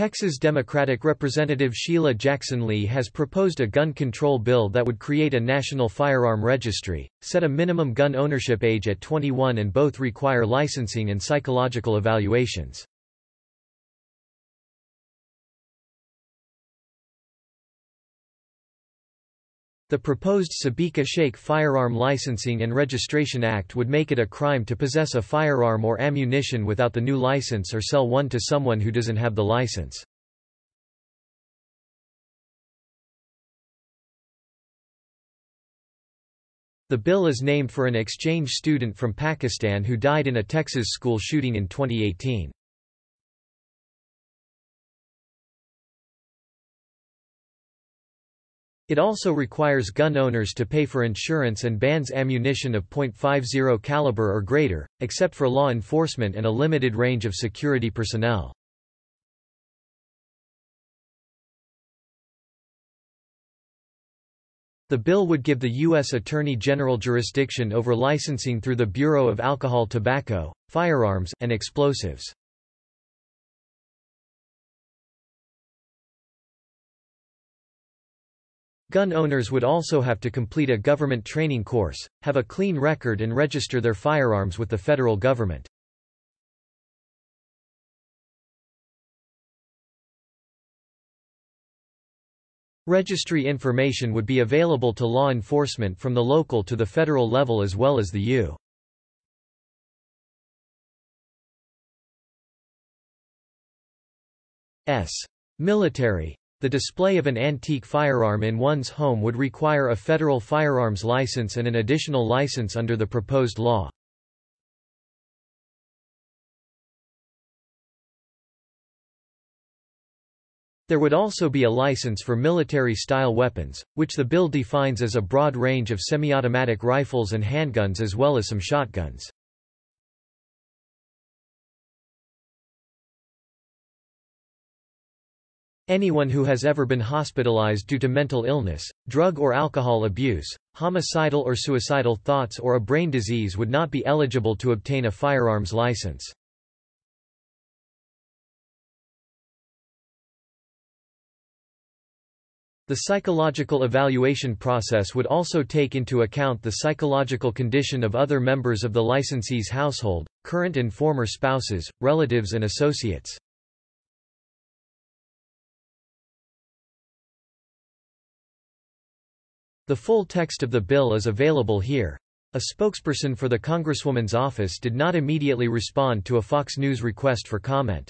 Texas Democratic Representative Sheila Jackson Lee has proposed a gun control bill that would create a national firearm registry, set a minimum gun ownership age at 21 and both require licensing and psychological evaluations. The proposed Sabika Sheikh Firearm Licensing and Registration Act would make it a crime to possess a firearm or ammunition without the new license or sell one to someone who doesn't have the license. The bill is named for an exchange student from Pakistan who died in a Texas school shooting in 2018. It also requires gun owners to pay for insurance and bans ammunition of .50 caliber or greater, except for law enforcement and a limited range of security personnel. The bill would give the U.S. Attorney General jurisdiction over licensing through the Bureau of Alcohol Tobacco, Firearms, and Explosives. Gun owners would also have to complete a government training course, have a clean record and register their firearms with the federal government. Registry information would be available to law enforcement from the local to the federal level as well as the U. S. Military the display of an antique firearm in one's home would require a federal firearms license and an additional license under the proposed law. There would also be a license for military-style weapons, which the bill defines as a broad range of semi-automatic rifles and handguns as well as some shotguns. anyone who has ever been hospitalized due to mental illness, drug or alcohol abuse, homicidal or suicidal thoughts or a brain disease would not be eligible to obtain a firearms license. The psychological evaluation process would also take into account the psychological condition of other members of the licensee's household, current and former spouses, relatives and associates. The full text of the bill is available here. A spokesperson for the Congresswoman's office did not immediately respond to a Fox News request for comment.